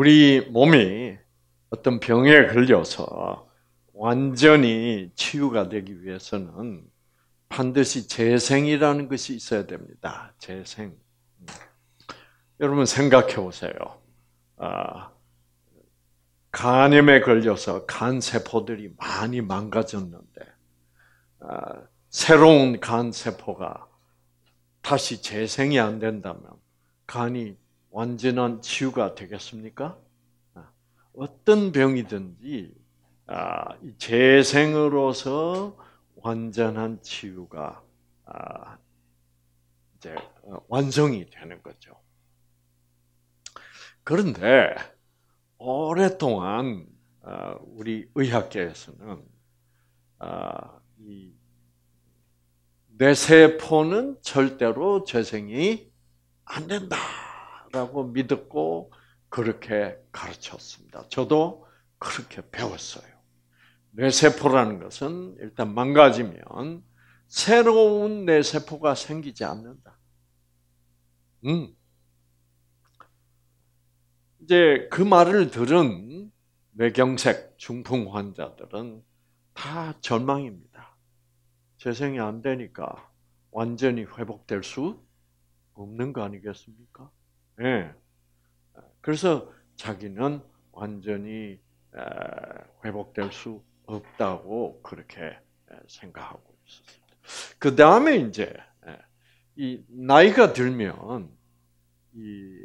우리 몸이 어떤 병에 걸려서 완전히 치유가 되기 위해서는 반드시 재생이라는 것이 있어야 됩니다. 재생. 여러분 생각해 보세요. 아, 간염에 걸려서 간 세포들이 많이 망가졌는데 아, 새로운 간 세포가 다시 재생이 안 된다면 간이 완전한 치유가 되겠습니까? 아, 어떤 병이든지 아, 재생으로서 완전한 치유가 아, 이제 어, 완성이 되는 거죠. 그런데 오랫동안 어, 우리 의학계에서는 뇌세포는 절대로 재생이 안 된다. 라고 믿었고, 그렇게 가르쳤습니다. 저도 그렇게 배웠어요. 뇌세포라는 것은 일단 망가지면 새로운 뇌세포가 생기지 않는다. 음. 이제 그 말을 들은 뇌경색 중풍 환자들은 다 절망입니다. 재생이 안 되니까 완전히 회복될 수 없는 거 아니겠습니까? 예. 그래서 자기는 완전히 회복될 수 없다고 그렇게 생각하고 있었습니다. 그 다음에 이제 이 나이가 들면 이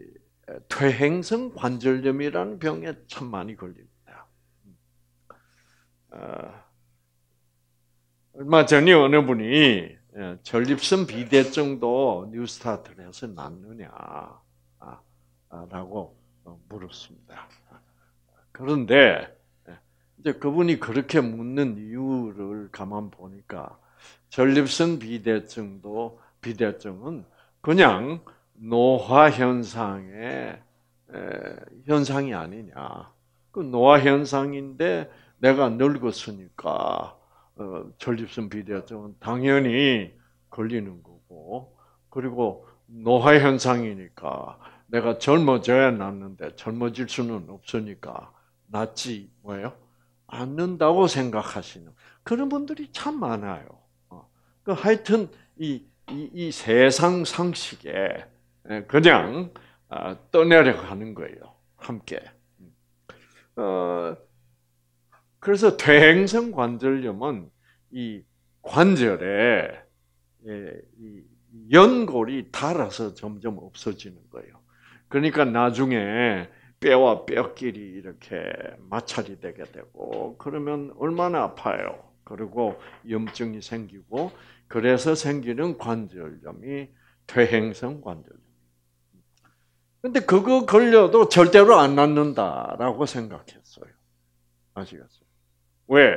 퇴행성 관절염이라는 병에 참 많이 걸립니다. 음. 어, 얼마 전에 어느 분이 전립선 비대증도 뉴스타트를 해서 났느냐. 라고 어, 물었습니다. 그런데 이제 그분이 그렇게 묻는 이유를 가만 보니까 전립선 비대증도 비대증은 그냥 노화 현상의 현상이 아니냐. 그 노화 현상인데 내가 늙었으니까 어, 전립선 비대증은 당연히 걸리는 거고 그리고 노화 현상이니까 내가 젊어져야 낫는데 젊어질 수는 없으니까 낫지 뭐예요? 않는다고 생각하시는 그런 분들이 참 많아요. 어. 그 하여튼 이, 이, 이 세상 상식에 예, 그냥 아, 떠내려가는 거예요. 함께. 음. 어, 그래서 퇴행성 관절염은 이 관절에 예, 연골이 닳아서 점점 없어지는 거예요. 그러니까 나중에 뼈와 뼈끼리 이렇게 마찰이 되게 되고 그러면 얼마나 아파요. 그리고 염증이 생기고 그래서 생기는 관절염이 퇴행성 관절염. 근데 그거 걸려도 절대로 안 낫는다라고 생각했어요. 아시겠어요? 왜?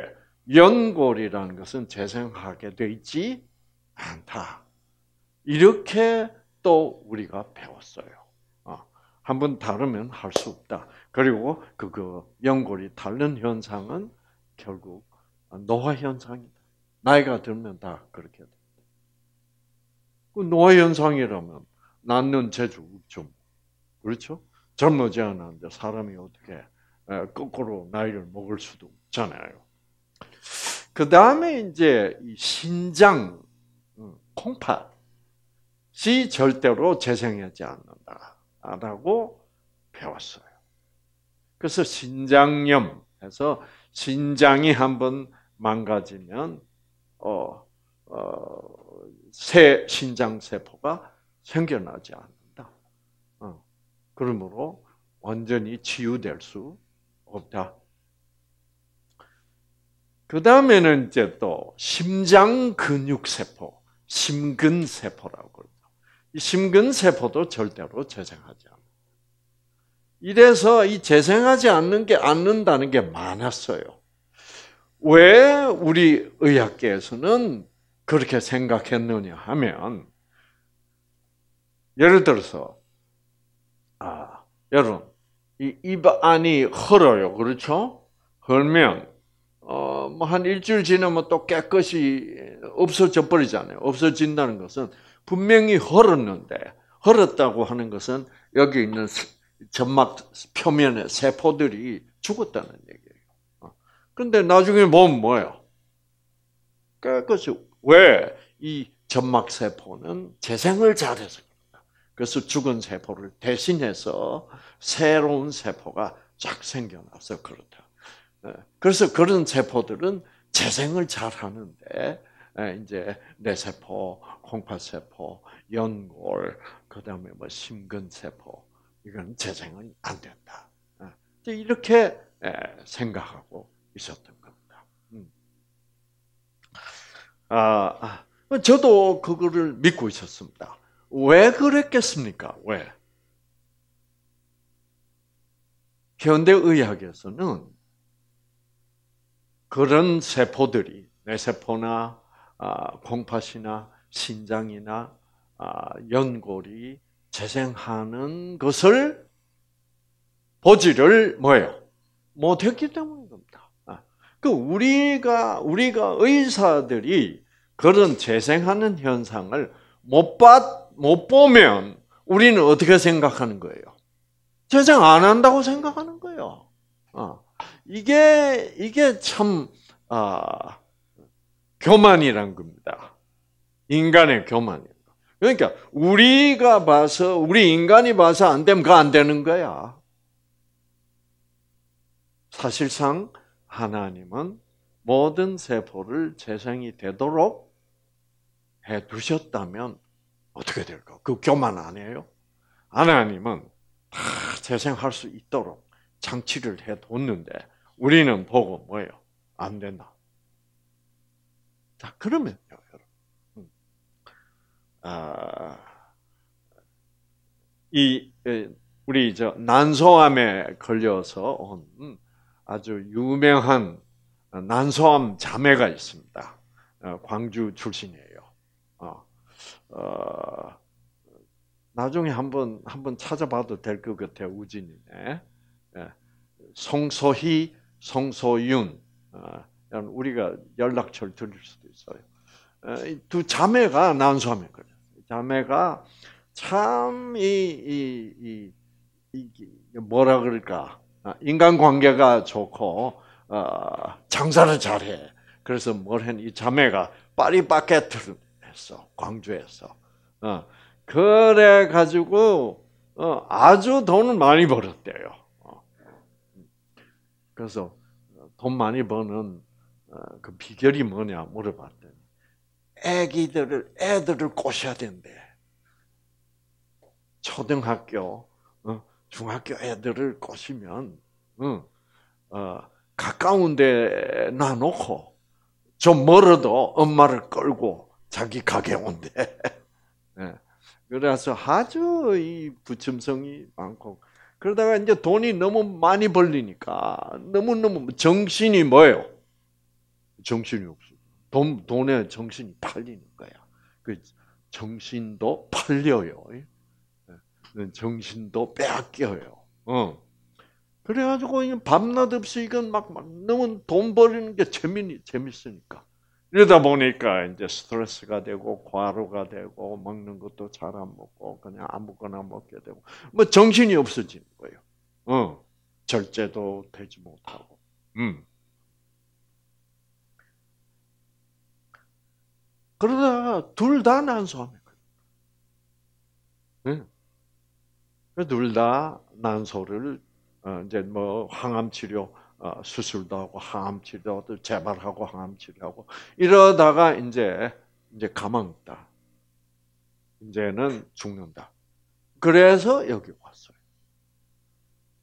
연골이라는 것은 재생하게 돼 있지 않다. 이렇게 또 우리가 배웠어요. 한번 다르면 할 수 없다. 그리고 그거 연골이 닳는 현상은 결국 노화 현상이다. 나이가 들면 다 그렇게 돼. 그 노화 현상이라면 낳는 재주 없 그렇죠? 젊어지 않았는데 사람이 어떻게 거꾸로 나이를 먹을 수도 없잖아요. 그 다음에 이제 신장 음, 콩팥이 절대로 재생하지 않는다. 안 하고 배웠어요. 그래서 신장염 해서 신장이 한번 망가지면 어, 어, 새 신장 세포가 생겨나지 않는다. 어. 그러므로 완전히 치유될 수 없다. 그 다음에는 이제 또 심장 근육 세포, 심근 세포라고. 심근세포도 절대로 재생하지 않아 이래서 이 재생하지 않는 게 않는다는 게 많았어요. 왜 우리 의학계에서는 그렇게 생각했느냐 하면 예를 들어서 아 여러분 이 입안이 헐어요 그렇죠? 헐면 어뭐 한 일주일 지나면 또 깨끗이 없어져 버리잖아요. 없어진다는 것은 분명히 헐었는데 헐었다고 하는 것은 여기 있는 점막 표면의 세포들이 죽었다는 얘기예요. 어. 그런데 나중에 보 뭐예요? 깨끗이 왜이 점막 세포는 재생을 잘해서 그런다. 그래서 죽은 세포를 대신해서 새로운 세포가 쫙 생겨나서 그렇다. 어. 그래서 그런 세포들은 재생을 잘 하는데 예, 이제 뇌세포, 콩팥세포, 연골, 그 다음에 뭐 심근세포 이건 재생은 안 된다. 예, 이렇게 예, 생각하고 있었던 겁니다. 음. 아, 아, 저도 그거를 믿고 있었습니다. 왜 그랬겠습니까? 왜? 현대의학에서는 그런 세포들이, 뇌세포나 아, 공팥이나 신장이나 아, 연골이 재생하는 것을 보지를 뭐예요? 못했기 때문인 겁니다. 아, 그 우리가 우리가 의사들이 그런 재생하는 현상을 못 봤 못 보면 우리는 어떻게 생각하는 거예요? 재생 안 한다고 생각하는 거예요. 어, 이게 이게 참 아, 교만이란 겁니다. 인간의 교만. 그러니까 우리가 봐서 우리 인간이 봐서 안 되면 그안 되는 거야. 사실상 하나님은 모든 세포를 재생이 되도록 해 두셨다면 어떻게 될까? 그 교만 아니에요? 하나님은 다 재생할 수 있도록 장치를 해 뒀는데 우리는 보고 뭐예요? 안 된다. 자, 그러면요, 여러분. 음. 아, 이, 우리 저 난소암에 걸려서 온 아주 유명한 난소암 자매가 있습니다. 어, 광주 출신이에요. 어, 어, 나중에 한번 한번 찾아봐도 될 것 같아요. 우진이네. 예, 송소희, 송소윤 어, 우리가 연락처를 드릴 수도 있어요. 어, 두 자매가 난소암에 걸려. 자매가 참이 뭐라 그럴까 아, 인간관계가 좋고 어, 장사를 잘해. 그래서 뭘 했니? 이 자매가 파리바게트를 했어. 광주에서. 어, 그래 가지고 어, 아주 돈을 많이 벌었대요. 어. 그래서 돈 많이 버는 어, 그 비결이 뭐냐 물어봤더니 애기들을 애들을 꼬셔야 된대. 초등학교, 어, 중학교 애들을 꼬시면 어, 가까운데 놔놓고 좀 멀어도 엄마를 끌고 자기 가게 온대. 예. 그래서 아주 이 부침성이 많고 그러다가 이제 돈이 너무 많이 벌리니까 너무 너무 정신이 뭐예요? 정신이 없어. 돈, 돈에 정신이 팔리는 거야. 그 정신도 팔려요. 예? 예. 정신도 뺏겨요. 어. 그래가지고 밤낮 없이 이건 막, 막 너무 돈 버리는 게 재미, 재밌으니까. 이러다 보니까 이제 스트레스가 되고, 과로가 되고, 먹는 것도 잘 안 먹고, 그냥 아무거나 먹게 되고, 뭐 정신이 없어지는 거예요. 어. 절제도 되지 못하고. 음. 그러다가 둘 다 난소하면 네. 그 둘다 난소를 어, 이제 뭐 항암 치료 어, 수술도 하고 항암 치료도 재발하고 항암 치료하고 이러다가 이제 이제 가망 다 이제는 죽는다. 그래서 여기 왔어요.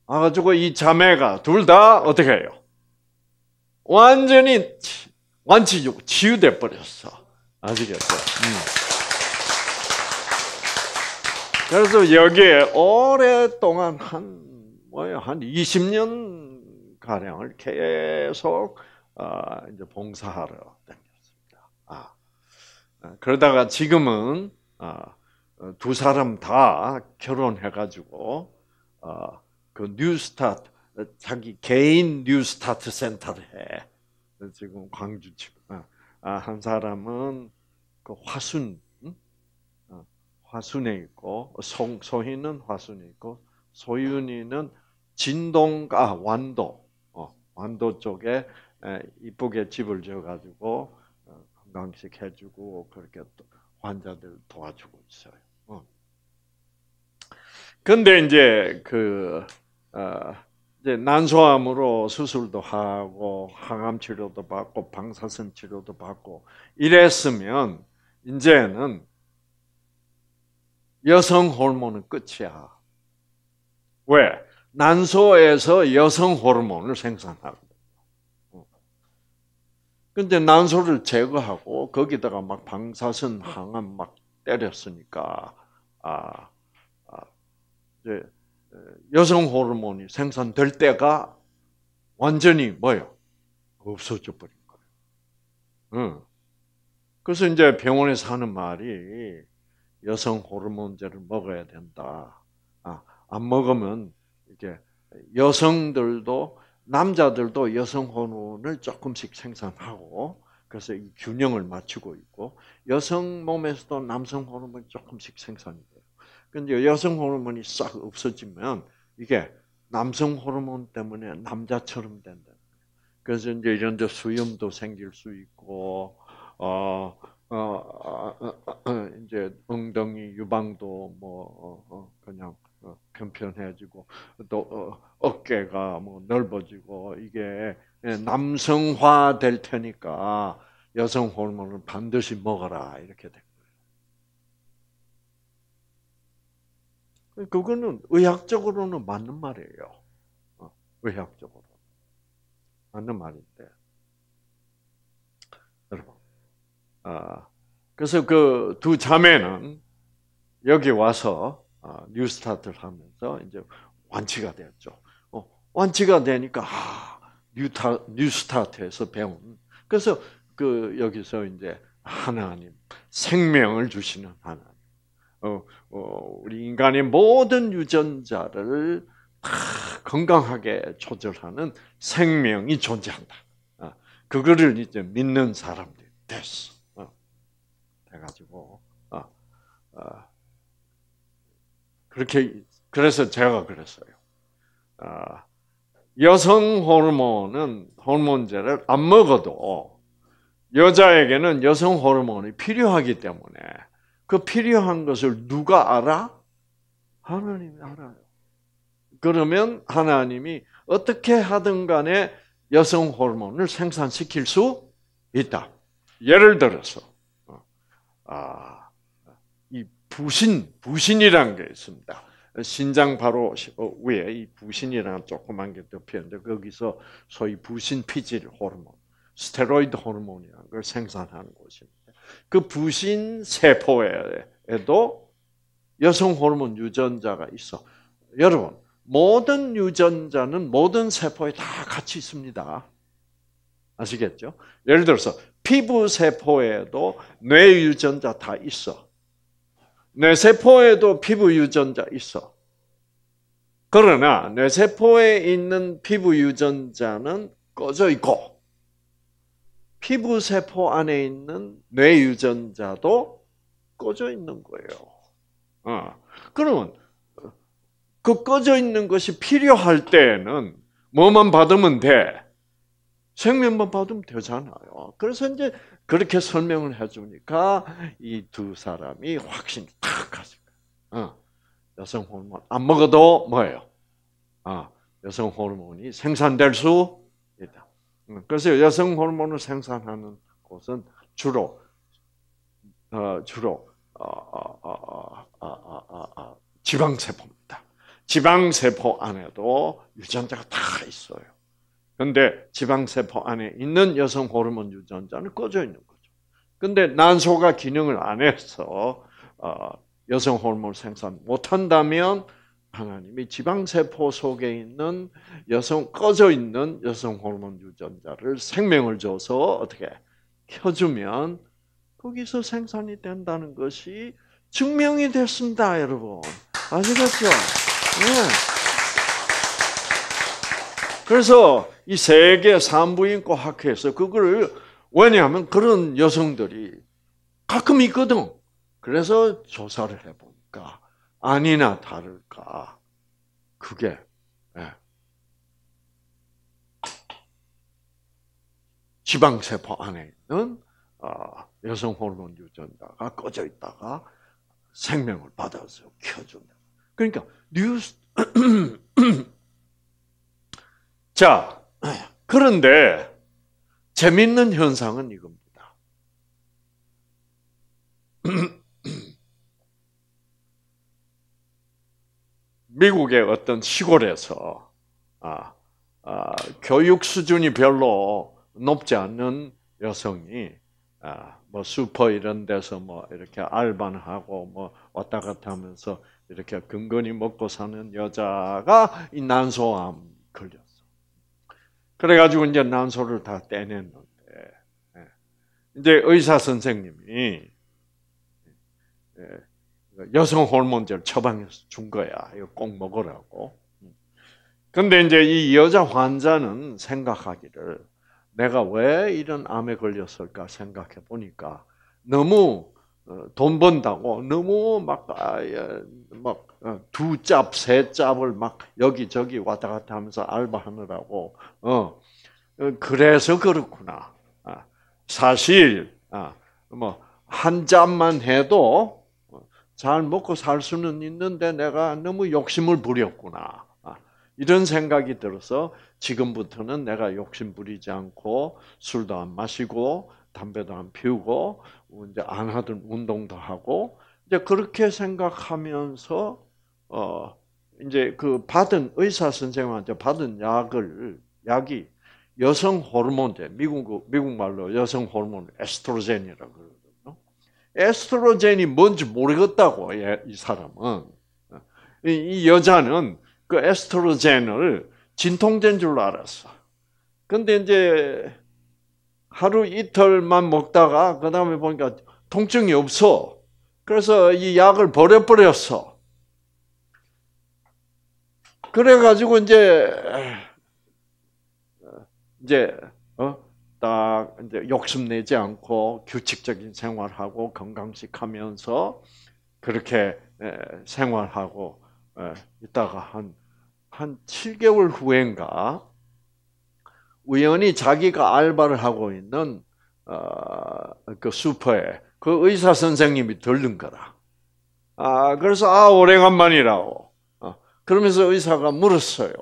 와가지고 이 자매가 둘 다 어떻게 해요? 완전히 완치 치유돼 버렸어. 아시겠죠? 음. 그래서 여기에 오랫동안 한, 뭐예요, 한 20년 가량을 계속 아, 이제 봉사하러 다녔습니다. 아, 아. 그러다가 지금은 아, 두 사람 다 결혼해가지고 아, 그 뉴스타트 자기 개인 뉴스타트 센터를 해. 지금 광주 지 아, 아, 한 사람은 그 화순, 응? 어, 화순에 있고 송 소희는 화순에 있고 소윤이는 진동과 완도, 어, 완도 쪽에 이쁘게 집을 지어가지고 어, 건강식 해주고 그렇게 또 환자들 도와주고 있어요. 어. 근데 이제 그 어, 이제 난소암으로 수술도 하고 항암 치료도 받고 방사선 치료도 받고 이랬으면 이제는 여성 호르몬은 끝이야. 왜? 난소에서 여성 호르몬을 생산하거든요. 근데 난소를 제거하고 거기다가 막 방사선 항암 막 때렸으니까 아, 아 이제 여성 호르몬이 생산될 때가 완전히 뭐요? 없어져 버린 거예요. 응. 그래서 이제 병원에서 하는 말이 여성 호르몬제를 먹어야 된다. 아, 안 먹으면 이게 여성들도 남자들도 여성 호르몬을 조금씩 생산하고 그래서 이 균형을 맞추고 있고 여성 몸에서도 남성 호르몬이 조금씩 생산이 돼요. 근데 여성 호르몬이 싹 없어지면 이게 남성 호르몬 때문에 남자처럼 된다. 그래서 이제 이런 데 수염도 생길 수 있고 어, 어, 어, 어, 이제 엉덩이 유방도 뭐 어, 어, 그냥 어, 편편해지고 또 어깨가 어뭐 넓어지고 이게 남성화 될 테니까 여성 호르몬을 반드시 먹어라 이렇게 된 거예요. 그거는 의학적으로는 맞는 말이에요. 의학적으로 맞는 말인데 아, 그래서 그 두 자매는 여기 와서 아, 뉴스타트를 하면서 이제 완치가 되었죠. 어, 완치가 되니까 아, 뉴타, 뉴스타트에서 배운 그래서 그 여기서 이제 하나님 생명을 주시는 하나님 어, 어, 우리 인간의 모든 유전자를 다 건강하게 조절하는 생명이 존재한다. 아, 그거를 이제 믿는 사람들이 됐어. 해가지고 어, 아, 어, 아. 그렇게 그래서 제가 그랬어요. 어, 여성 호르몬은 호르몬제를 안 먹어도 여자에게는 여성 호르몬이 필요하기 때문에 그 필요한 것을 누가 알아? 하나님이 알아요. 그러면 하나님이 어떻게 하든 간에 여성 호르몬을 생산시킬 수 있다. 예를 들어서 아, 이 부신, 부신이라는 게 있습니다. 신장 바로 어, 위에 이 부신이라는 조그만 게덮여는데 거기서 소위 부신 피질 호르몬, 스테로이드 호르몬이라는 걸 생산하는 곳입니다. 그 부신 세포에도 여성 호르몬 유전자가 있어. 여러분, 모든 유전자는 모든 세포에 다 같이 있습니다. 아시겠죠? 예를 들어서 피부 세포에도 뇌 유전자 다 있어. 뇌세포에도 피부 유전자 있어. 그러나 뇌세포에 있는 피부 유전자는 꺼져 있고 피부 세포 안에 있는 뇌 유전자도 꺼져 있는 거예요. 어. 그러면 그 꺼져 있는 것이 필요할 때는 뭐만 받으면 돼? 생명만 받으면 되잖아요. 그래서 이제 그렇게 설명을 해주니까 이 두 사람이 확신탁 가진 거예요. 여성 호르몬 안 먹어도 뭐예요? 아, 여성 호르몬이 생산될 수 있다. 음, 그래서 여성 호르몬을 생산하는 곳은 주로 어, 주로 어, 어, 어, 어 지방세포입니다. 지방세포 안에도 유전자가 다 있어요. 그런데 지방세포 안에 있는 여성 호르몬 유전자는 꺼져 있는 거죠. 근데 난소가 기능을 안 해서 어, 여성 호르몬 생산 못 한다면 하나님이 지방세포 속에 있는 여성 꺼져 있는 여성 호르몬 유전자를 생명을 줘서 어떻게 켜주면 거기서 생산이 된다는 것이 증명이 됐습니다, 여러분. 아시겠죠? 네. 그래서 이 세계 산부인과 학회에서 그거를 왜냐하면 그런 여성들이 가끔 있거든. 그래서 조사를 해보니까 아니나 다를까 그게 예. 지방세포 안에 있는 어, 여성 호르몬 유전자가 꺼져 있다가 생명을 받아서 키워준다 그러니까 뉴스 음, 자, 그런데 재밌는 현상은 이겁니다. 미국의 어떤 시골에서 아, 아, 교육 수준이 별로 높지 않는 여성이 아, 뭐 슈퍼 이런 데서 뭐 이렇게 알바를 하고 뭐 왔다 갔다 하면서 이렇게 근근히 먹고 사는 여자가 이 난소암 그래가지고 이제 난소를 다 떼냈는데, 예. 이제 의사 선생님이 예. 그러니까 여성 호르몬제를 처방해서 준 거야. 이거 꼭 먹으라고. 근데 이제 이 여자 환자는 생각하기를 내가 왜 이런 암에 걸렸을까 생각해 보니까 너무 어, 돈 번다고 너무 막막두 아, 예, 어, 짭, 세 짭을 막 여기저기 왔다 갔다 하면서 알바하느라고 어, 어 그래서 그렇구나. 아, 사실 아, 뭐한 짭만 해도 잘 먹고 살 수는 있는데 내가 너무 욕심을 부렸구나. 이런 생각이 들어서 지금부터는 내가 욕심 부리지 않고 술도 안 마시고 담배도 안 피우고 뭐 이제 안 하던 운동도 하고 이제 그렇게 생각하면서 어 이제 그 받은 의사 선생님한테 받은 약을 약이 여성 호르몬제 미국 그 미국 말로 여성 호르몬 에스트로겐이라고 그러거든요. 에스트로겐이 뭔지 모르겠다고 예, 이 사람은 이, 여자는 그 에스트로겐을 진통제인 줄 알았어. 근데 이제 하루 이틀만 먹다가 그 다음에 보니까 통증이 없어. 그래서 이 약을 버려버렸어. 그래가지고 이제 이제 어? 딱 이제 욕심 내지 않고 규칙적인 생활하고 건강식하면서 그렇게 생활하고 있다가 한한 한 7개월 후엔가 우연히 자기가 알바를 하고 있는 어, 그 슈퍼에 그 의사 선생님이 들른 거라. 아 그래서 아 오래간만이라고. 어, 그러면서 의사가 물었어요.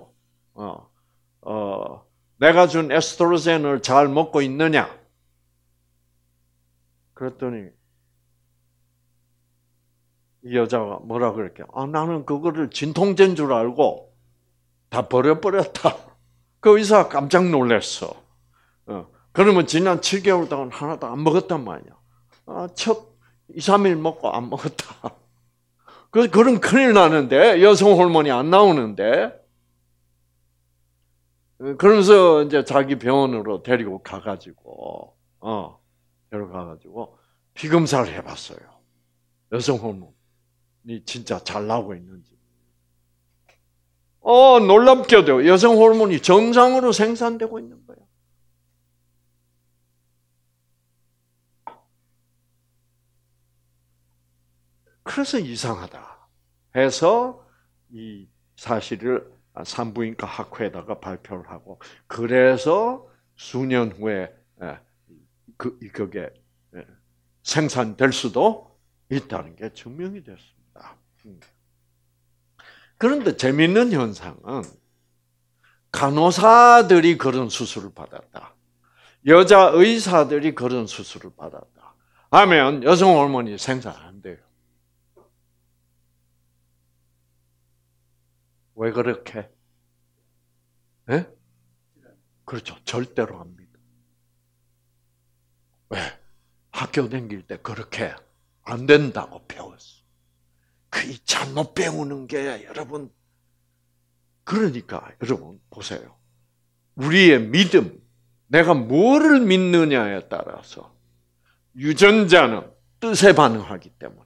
어, 어, 내가 준 에스트로젠을 잘 먹고 있느냐? 그랬더니 이 여자가 뭐라 그럴게 아, 나는 그거를 진통제인 줄 알고 다 버려버렸다. 그 의사가 깜짝 놀랐어. 어. 그러면 지난 7개월 동안 하나도 안 먹었단 말이야. 아, 첫 2, 3일 먹고 안 먹었다. 그, 그럼 큰일 나는데, 여성 호르몬이 안 나오는데. 어, 그러면서 이제 자기 병원으로 데리고 가가지고, 어, 데려가가지고, 피검사를 해봤어요. 여성 호르몬이 진짜 잘 나오고 있는지. 어, 놀랍게도 여성 호르몬이 정상으로 생산되고 있는 거예요. 그래서 이상하다 해서 이 사실을 산부인과 학회에다가 발표를 하고 그래서 수년 후에 그 그게 생산될 수도 있다는 게 증명이 됐습니다. 음. 그런데 재밌는 현상은 간호사들이 그런 수술을 받았다. 여자 의사들이 그런 수술을 받았다. 하면 여성 호르몬이 생산 안 돼요. 왜 그렇게? 네? 그렇죠. 절대로 합니다. 왜? 학교 다길때 그렇게 안 된다고 배웠어. 그 잘못 배우는 게 여러분 그러니까 여러분 보세요. 우리의 믿음, 내가 뭐를 믿느냐에 따라서 유전자는 뜻에 반응하기 때문에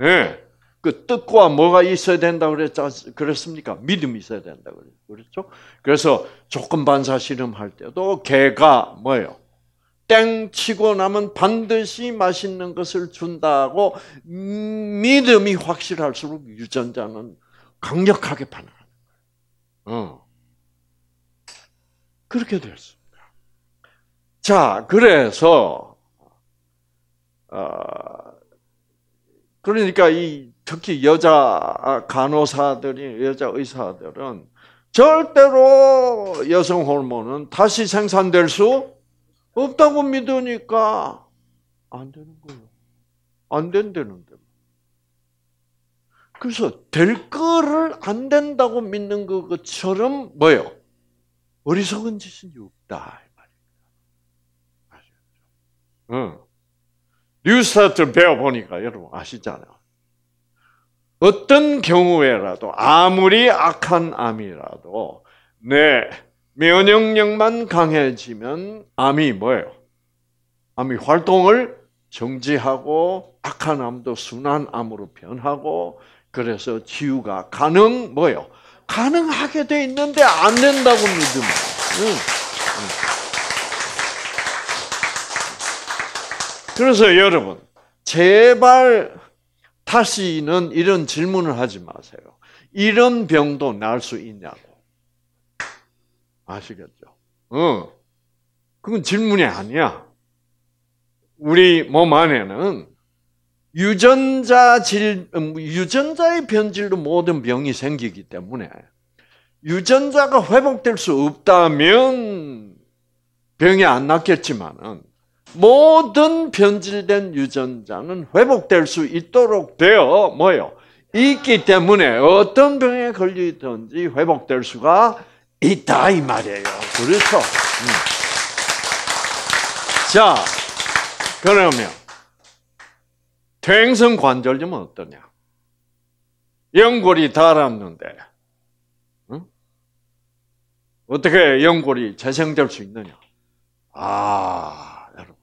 네. 그 뜻과 뭐가 있어야 된다고 그랬죠? 그랬습니까? 믿음이 있어야 된다고 그랬죠? 그래서 조건 반사 실험할 때도 개가 뭐예요? 땡 치고 나면 반드시 맛있는 것을 준다고 믿음이 확실할수록 유전자는 강력하게 반응하는 거예요. 어. 그렇게 됐습니다. 자, 그래서 어, 그러니까 이 특히 여자 간호사들이 여자 의사들은 절대로 여성 호르몬은 다시 생산될 수 없다고 믿으니까 안 되는 거예요. 안 된다는데. 그래서 될 거를 안 된다고 믿는 것처럼 뭐예요? 어리석은 짓은 없다. 뉴스타트를 배워보니까 여러분 아시잖아요. 어떤 경우에라도 아무리 악한 암이라도 내 면역력만 강해지면 암이 뭐예요? 암이 활동을 정지하고 악한 암도 순한 암으로 변하고 그래서 치유가 가능 뭐예요? 가능하게 돼 있는데 안 된다고 믿으면. 응. 그래서 여러분 제발 다시는 이런 질문을 하지 마세요. 이런 병도 날 수 있냐고. 아시겠죠? 어. 그건 질문이 아니야. 우리 몸 안에는 유전자 질, 음, 유전자의 변질로 모든 병이 생기기 때문에 유전자가 회복될 수 없다면 병이 안낫겠지만 모든 변질된 유전자는 회복될 수 있도록 되어 뭐요? 있기 때문에 어떤 병에 걸리든지 회복될 수가 있다 이 말이에요. 그렇죠? 음. 자, 그러면 퇴행성 관절염은 어떠냐? 연골이 달았는데 응? 어떻게 연골이 재생될 수 있느냐? 아, 여러분,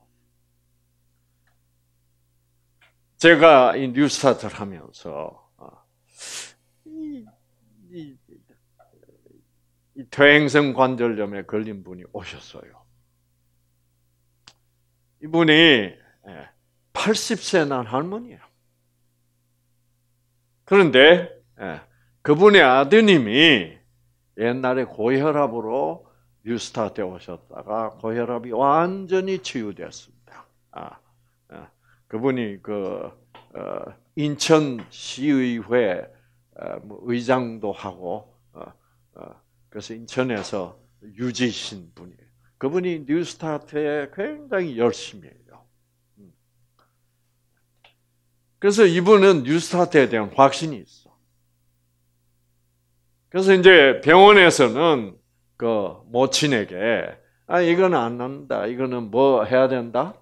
제가 이 뉴스타트를 하면서 퇴행성 관절염에 걸린 분이 오셨어요. 이분이 80세 예, 난 할머니예요. 그런데 예, 그분의 아드님이 옛날에 고혈압으로 뉴스타트에 오셨다가 고혈압이 완전히 치유됐습니다. 아, 예, 그분이 그 어, 인천시의회 어, 뭐 의장도 하고 어, 그래서 인천에서 유지신 분이에요. 그분이 뉴스타트에 굉장히 열심히 해요. 음. 그래서 이분은 뉴스타트에 대한 확신이 있어. 그래서 이제 병원에서는 그 모친에게 아 이건 안난다 이거는 뭐 해야 된다.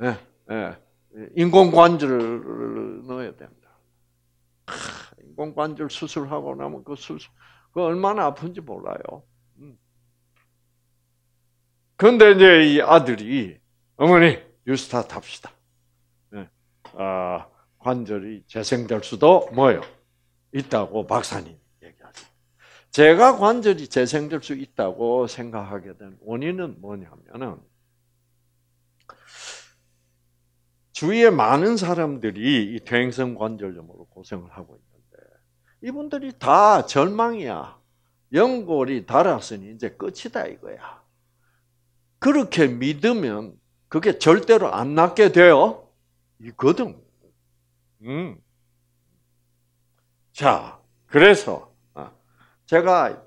예, 예. 인공 관절을 넣어야 된다. 인공 관절 수술하고 나면 그 수술 그 얼마나 아픈지 몰라요. 음. 그런데 이제 이 아들이 어머니 유스타 탑시다. 네. 아, 관절이 재생될 수도 뭐요 있다고 박사님 얘기하죠. 제가 관절이 재생될 수 있다고 생각하게 된 원인은 뭐냐면은 주위에 많은 사람들이 이 퇴행성 관절염으로 고생을 하고 있는. 이분들이 다 절망이야. 연골이 달았으니 이제 끝이다 이거야. 그렇게 믿으면 그게 절대로 안 낫게 돼요. 이거든. 음. 자, 그래서 아, 제가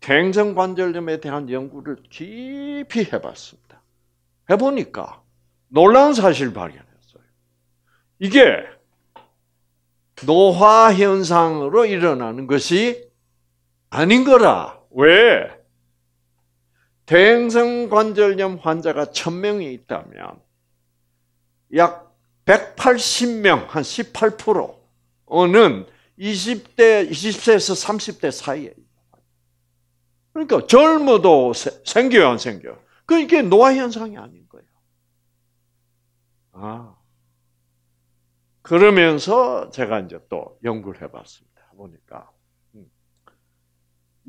갱성관절염에 대한 연구를 깊이 해봤습니다. 해보니까 놀라운 사실을 발견했어요. 이게 노화 현상으로 일어나는 것이 아닌 거라. 왜? 대행성 관절염 환자가 1000명이 있다면 약 180명, 한 18%는 20대, 20세에서 30대 사이에. 그러니까 젊어도 생겨요, 안 생겨요? 그러니까 노화현상이 아닌 거예요. 아. 그러면서 제가 이제 또 연구를 해봤습니다. 보니까 음.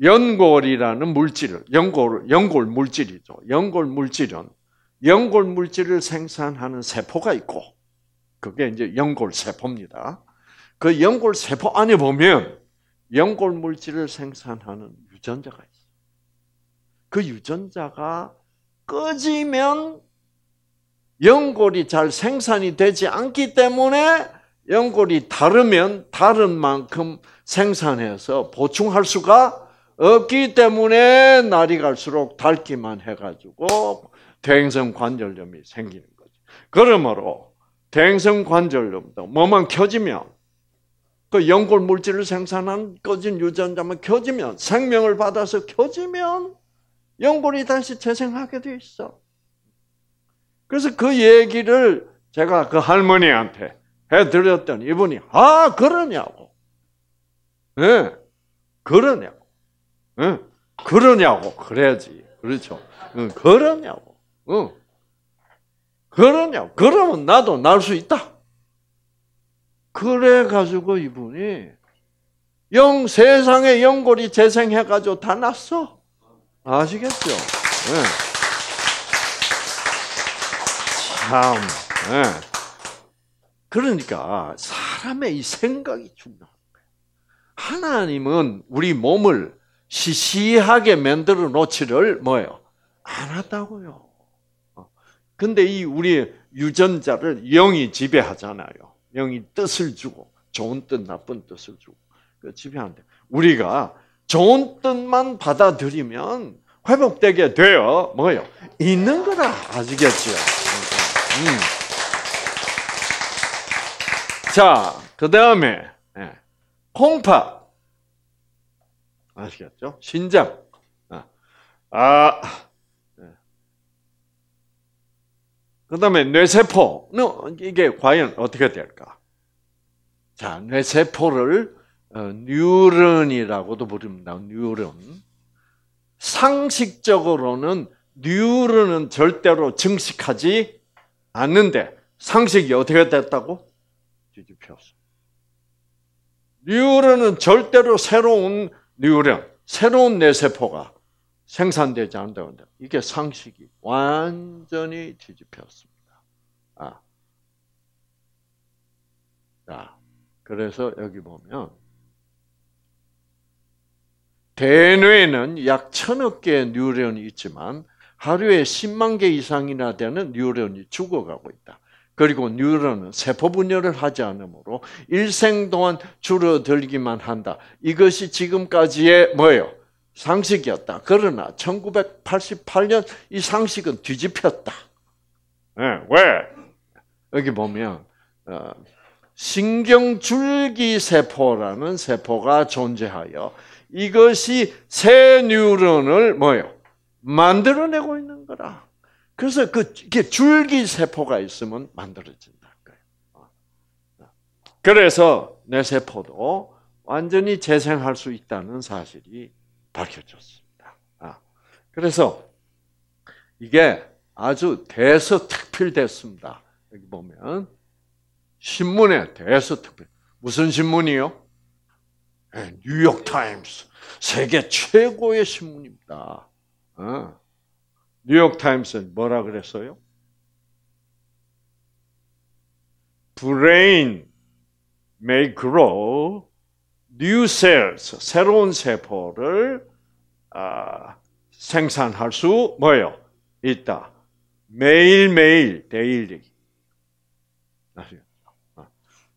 연골이라는 물질을 연골 연골 물질이죠. 연골 물질은 연골 물질을 생산하는 세포가 있고 그게 이제 연골 세포입니다. 그 연골 세포 안에 보면 연골 물질을 생산하는 유전자가 있어요. 그 유전자가 꺼지면 연골이 잘 생산이 되지 않기 때문에 연골이 다르면 다른 만큼 생산해서 보충할 수가 없기 때문에 날이 갈수록 닳기만 해가지고 대행성 관절염이 생기는 거죠. 그러므로 대행성 관절염도 뭐만 켜지면 그 연골 물질을 생산한 꺼진 유전자만 켜지면 생명을 받아서 켜지면 연골이 다시 재생하게 돼 있어. 그래서 그 얘기를 제가 그 할머니한테 해드렸더니 이분이 아 그러냐고, 예, 네. 그러냐고, 예, 네. 그러냐고 그래야지, 그렇죠, 응, 그러냐고, 응, 그러냐고. 그러면 나도 날 수 있다. 그래 가지고 이분이 영 세상의 영골이 재생해 가지고 다 났어. 아시겠죠? 네. 참. 네. 그러니까 사람의 이 생각이 중요한 거예요. 하나님은 우리 몸을 시시하게 만들어 놓지를 뭐예요? 안 한다고요. 어. 근데 이 우리 유전자를 영이 지배하잖아요. 영이 뜻을 주고 좋은 뜻, 나쁜 뜻을 주고 그 지배하는데 우리가 좋은 뜻만 받아들이면 회복되게 돼요. 뭐요? 있는 거라 아시겠죠? 음. 자, 그 다음에 예. 콩팥 아시겠죠? 신장 아, 아. 예. 그 다음에 뇌세포 이게 과연 어떻게 될까? 자, 뇌세포를 어, 뉴런이라고도 부릅니다. 뉴런 상식적으로는 뉴런은 절대로 증식하지 않는데 상식이 어떻게 됐다고? 뒤집혔어. 뉴런은 절대로 새로운 뉴런, 새로운 뇌세포가 생산되지 않는다 이게 상식이 완전히 뒤집혔습니다. 아. 자, 그래서 여기 보면 대뇌는약 천억 개의 뉴런이 있지만 하루에 10만 개 이상이나 되는 뉴런이 죽어가고 있다. 그리고 뉴런은 세포 분열을 하지 않으므로 일생 동안 줄어들기만 한다. 이것이 지금까지의 뭐예요? 상식이었다. 그러나 1988년 이 상식은 뒤집혔다. 네, 왜? 여기 보면 어, 신경줄기 세포라는 세포가 존재하여 이것이 새 뉴런을 뭐요? 예 만들어내고 있는 거라. 그래서 그 줄기 세포가 있으면 만들어진다. 그래서 내 세포도 완전히 재생할 수 있다는 사실이 밝혀졌습니다. 아, 그래서 이게 아주 대서특필됐습니다. 여기 보면 신문에 대서특필. 무슨 신문이요? 네, 뉴욕 타임스 세계 최고의 신문입니다. 어? 뉴욕타임스는 뭐라 그랬어요? 브레인 may grow new cells, 새로운 세포를 아, 생산할 수 뭐예요? 있다. 매일매일, 데일리. 어.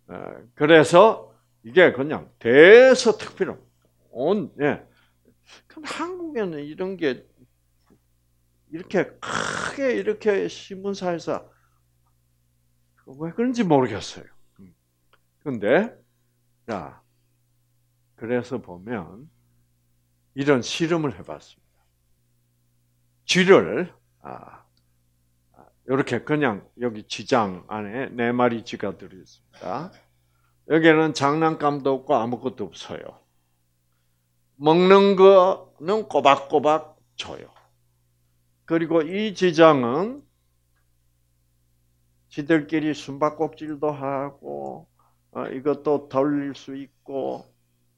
어, 그래서 이게 그냥 대서 특별한 온, 예. 한국에는 이런 게 이렇게 크게 이렇게 신문사에서 왜 그런지 모르겠어요. 근데 자 그래서 보면 이런 실험을 해봤습니다. 쥐를 아, 이렇게 아, 그냥 여기 지장 안에 네 마리 쥐가 들어있습니다. 여기는 장난감도 없고 아무것도 없어요. 먹는 거는 꼬박꼬박 줘요. 그리고 이 지장은 지들끼리 숨바꼭질도 하고 어, 이것도 덜릴수 있고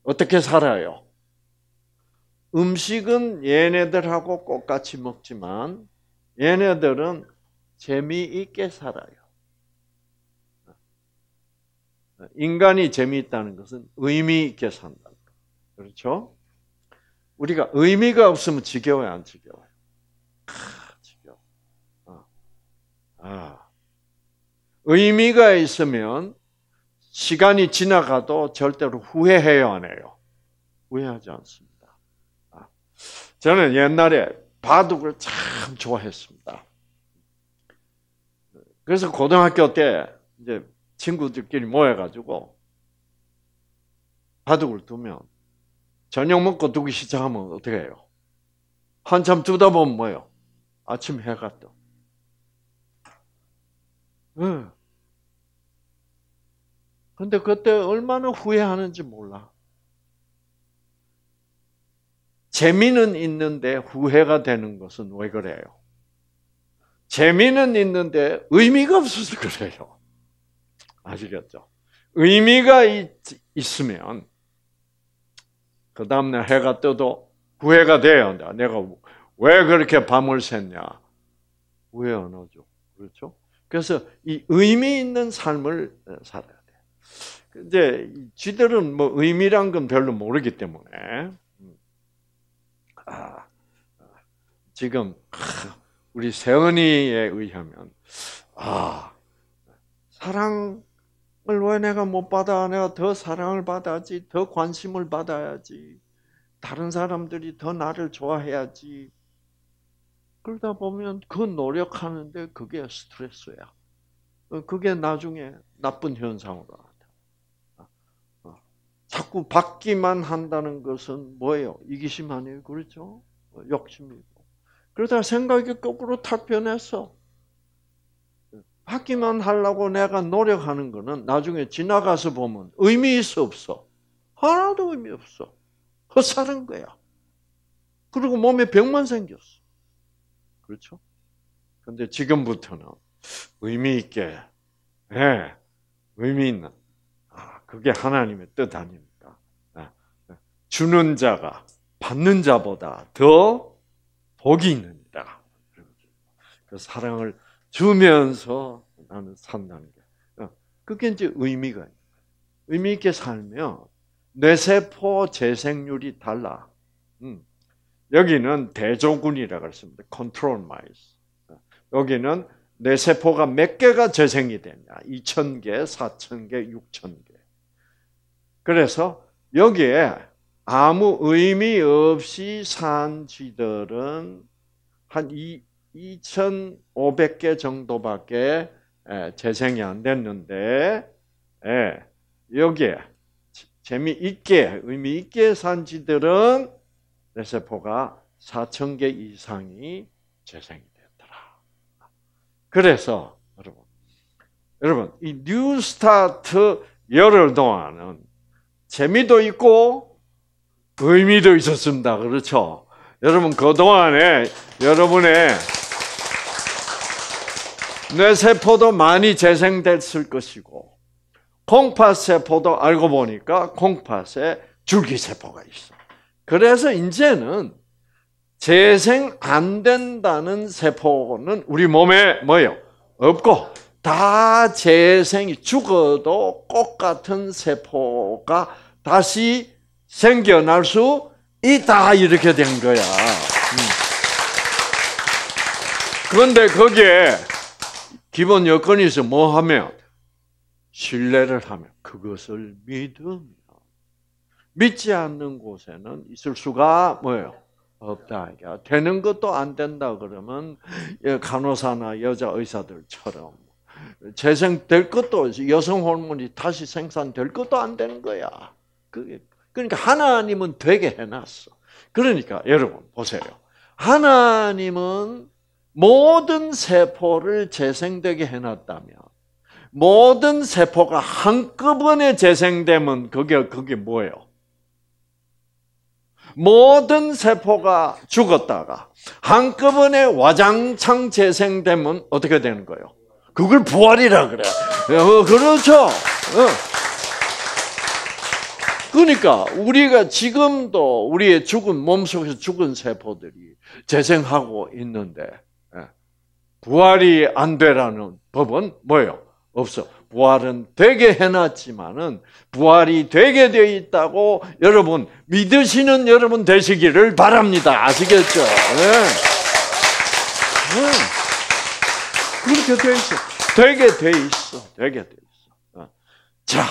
어떻게 살아요? 음식은 얘네들하고 똑같이 먹지만 얘네들은 재미있게 살아요. 인간이 재미있다는 것은 의미 있게 산다. 그렇죠? 우리가 의미가 없으면 지겨워요, 안 지겨워요? 지겨워. 어. 아. 의미가 있으면 시간이 지나가도 절대로 후회해야 안 해요. 후회하지 않습니다. 아. 저는 옛날에 바둑을 참 좋아했습니다. 그래서 고등학교 때 이제 친구들끼리 모여가지고 바둑을 두면 저녁 먹고 두기 시작하면 어떻게 해요? 한참 두다 보면 뭐예요? 아침 해가 떠. 응. 예. 근데 그때 얼마나 후회하는지 몰라. 재미는 있는데 후회가 되는 것은 왜 그래요? 재미는 있는데 의미가 없어서 그래요. 아시겠죠? 의미가 있, 으면그 다음날 해가 떠도 후회가 돼요. 내가 왜 그렇게 밤을 샜냐? 왜 안 오죠? 그렇죠? 그래서 이 의미 있는 삶을 어, 살아야 돼. 근데 지들은 뭐 의미란 건 별로 모르기 때문에 음. 아, 아, 지금 우리 세은이에 의하면 아 사랑을 왜 내가 못 받아? 내가 더 사랑을 받아야지, 더 관심을 받아야지, 다른 사람들이 더 나를 좋아해야지. 그러다 보면 그 노력하는데 그게 스트레스야. 어, 그게 나중에 나쁜 현상으로 나다 어, 어. 자꾸 받기만 한다는 것은 뭐예요? 이기심 아니에요? 그렇죠? 욕심이고. 그러다 생각이 거꾸로 탈변해서 받기만 하려고 내가 노력하는 거는 나중에 지나가서 보면 의미 있어 없어? 하나도 의미 없어. 헛사는 거야. 그리고 몸에 병만 생겼어. 그렇죠? 근데 지금부터는 의미 있게, 네, 의미 있는, 아, 그게 하나님의 뜻 아닙니까? 예, 예. 주는 자가 받는 자보다 더 복이 있느니라. 그 사랑을 주면서 나는 산다는 게. 어, 그게 이제 의미가 있는 거예요. 의미 있게 살면 뇌세포 재생률이 달라. 음. 여기는 대조군이라 그랬습니다. 컨트롤 마이스. 여기는 뇌 세포가 몇 개가 재생이 되냐? 2,000개, 4,000개, 6,000개. 그래서 여기에 아무 의미 없이 산 쥐들은 한 2,500개 정도밖에 재생이 안 됐는데 여기에 재미있게 의미있게 산 쥐들은 뇌세포가 4천 개 이상이 재생이 됐더라. 그래서 여러분, 여러분 이 뉴스타트 열흘 동안은 재미도 있고 의미도 있었습니다. 그렇죠? 여러분 그 동안에 여러분의 뇌세포도 많이 재생됐을 것이고 콩팥세포도 알고 보니까 콩팥에 줄기세포가 있어. 그래서 이제는 재생 안 된다는 세포는 우리 몸에 뭐요 없고 다 재생이 죽어도 꽃 같은 세포가 다시 생겨날 수 있다 이렇게 된 거야. 음. 그런데 거기에 기본 여건이 있어 뭐 하면 신뢰를 하면 그것을 믿음. 믿지 않는 곳에는 있을 수가 뭐예요? 없다. 그러니까 되는 것도 안 된다 그러면 예, 간호사나 여자 의사들처럼 재생될 것도 여성 호르몬이 다시 생산될 것도 안 되는 거야. 그게 그러니까 하나님은 되게 해놨어. 그러니까 여러분 보세요. 하나님은 모든 세포를 재생되게 해놨다면 모든 세포가 한꺼번에 재생되면 그게 그게 뭐예요? 모든 세포가 죽었다가 한꺼번에 와장창 재생되면 어떻게 되는 거예요? 그걸 부활이라 그래. 어, 그렇죠. 어. 그러니까 우리가 지금도 우리의 죽은 몸속에서 죽은 세포들이 재생하고 있는데 예. 부활이 안 되라는 법은 뭐예요? 없어. 부활은 되게 해놨지만은 부활이 되게 되어 있다고 여러분 믿으시는 여러분 되시기를 바랍니다. 아시겠죠? 네. 네. 그렇게 돼 있어. 되게 돼 있어. 되게 돼 있어. 어. 자,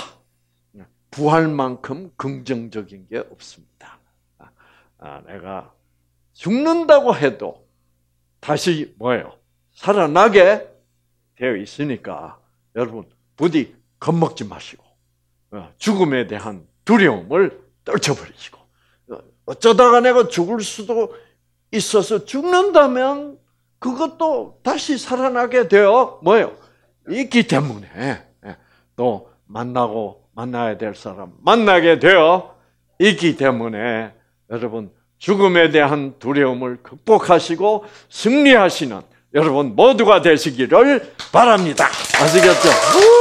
부활만큼 긍정적인 게 없습니다. 아, 아, 내가 죽는다고 해도 다시 뭐예요? 살아나게 되어 있으니까 여러분 부디 겁먹지 마시고 어, 죽음에 대한 두려움을 떨쳐버리시고 어, 어쩌다가 내가 죽을 수도 있어서 죽는다면 그것도 다시 살아나게 되어 뭐요 있기 때문에 예, 또 만나고 만나야 될 사람 만나게 되어 있기 때문에 여러분 죽음에 대한 두려움을 극복하시고 승리하시는 여러분 모두가 되시기를 바랍니다. 아시겠죠?